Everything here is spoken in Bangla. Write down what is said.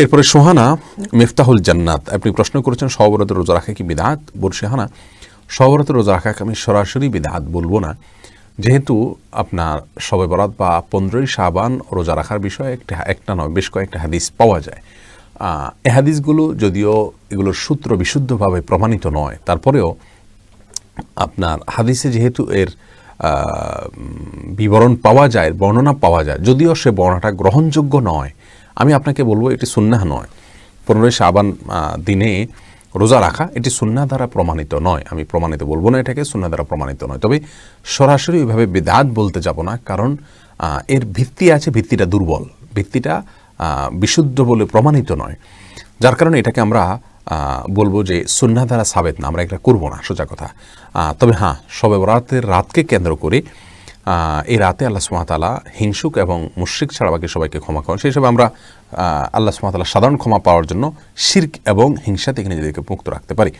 এরপরে সোহানা মেফতাহুল জান্নাত আপনি প্রশ্ন করেছেন সহবরতের রোজা রাখা কি বিধাত বলছি সোহানা সহবরতের রোজা রাখাকে আমি সরাসরি বিধাত বলবো না যেহেতু আপনার সবে বরাত বা পনেরোই সাবান রোজা রাখার বিষয়ে একটা একটা নয় বেশ কয়েকটা হাদিস পাওয়া যায় এ হাদিসগুলো যদিও এগুলোর সূত্র বিশুদ্ধভাবে প্রমাণিত নয় তারপরেও আপনার হাদিসে যেহেতু এর বিবরণ পাওয়া যায় বর্ণনা পাওয়া যায় যদিও সে বর্ণনাটা গ্রহণযোগ্য নয় আমি আপনাকে বলবো এটি সুন্নাহ নয় পনেরোই শাবান দিনে রোজা রাখা এটি সুন্না দ্বারা প্রমাণিত নয় আমি প্রমাণিত বলবো না এটাকে সুন্না দ্বারা প্রমাণিত নয় তবে সরাসরি ওইভাবে বেদাত বলতে যাব না কারণ এর ভিত্তি আছে ভিত্তিটা দুর্বল ভিত্তিটা বিশুদ্ধ বলে প্রমাণিত নয় যার কারণে এটাকে আমরা বলবো যে সুন্না দ্বারা সাবেত না আমরা এটা করবো না সোজা কথা তবে হ্যাঁ সবে বরাতের রাতকে কেন্দ্র করে এই রাতে আল্লাহ সুমাতালা হিংসুক এবং মুশ্রিক ছাড়া বাকি সবাইকে ক্ষমা করেন সেই সব আমরা আল্লাহ সুমাতালা সাধারণ ক্ষমা পাওয়ার জন্য শির্ক এবং হিংসা থেকে নিজেদেরকে মুক্ত রাখতে পারি